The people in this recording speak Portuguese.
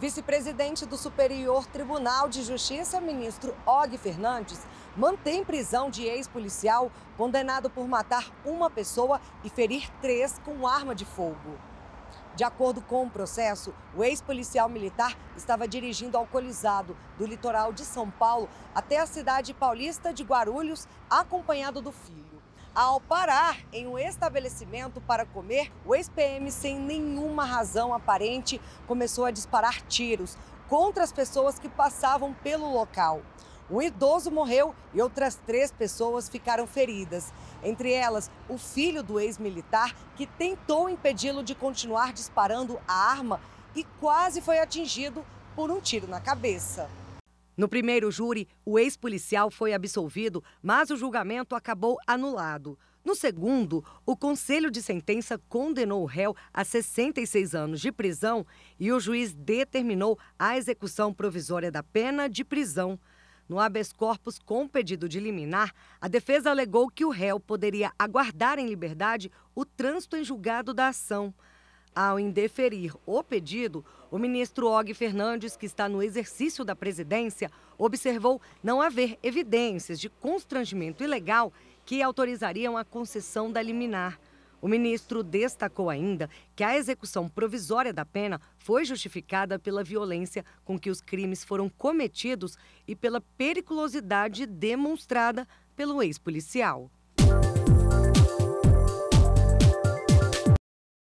Vice-presidente do Superior Tribunal de Justiça, ministro Og Fernandes, mantém prisão de ex-policial condenado por matar uma pessoa e ferir três com arma de fogo. De acordo com o processo, o ex-policial militar estava dirigindo alcoolizado do litoral de São Paulo até a cidade paulista de Guarulhos, acompanhado do filho ao parar em um estabelecimento para comer, o ex-PM, sem nenhuma razão aparente, começou a disparar tiros contra as pessoas que passavam pelo local. Um idoso morreu e outras três pessoas ficaram feridas. Entre elas, o filho do ex-militar, que tentou impedi-lo de continuar disparando a arma e quase foi atingido por um tiro na cabeça. No primeiro júri, o ex-policial foi absolvido, mas o julgamento acabou anulado. No segundo, o conselho de sentença condenou o réu a 66 anos de prisão e o juiz determinou a execução provisória da pena de prisão. No habeas corpus com pedido de liminar, a defesa alegou que o réu poderia aguardar em liberdade o trânsito em julgado da ação. Ao indeferir o pedido, o ministro Og Fernandes, que está no exercício da presidência, observou não haver evidências de constrangimento ilegal que autorizariam a concessão da liminar. O ministro destacou ainda que a execução provisória da pena foi justificada pela violência com que os crimes foram cometidos e pela periculosidade demonstrada pelo ex-policial.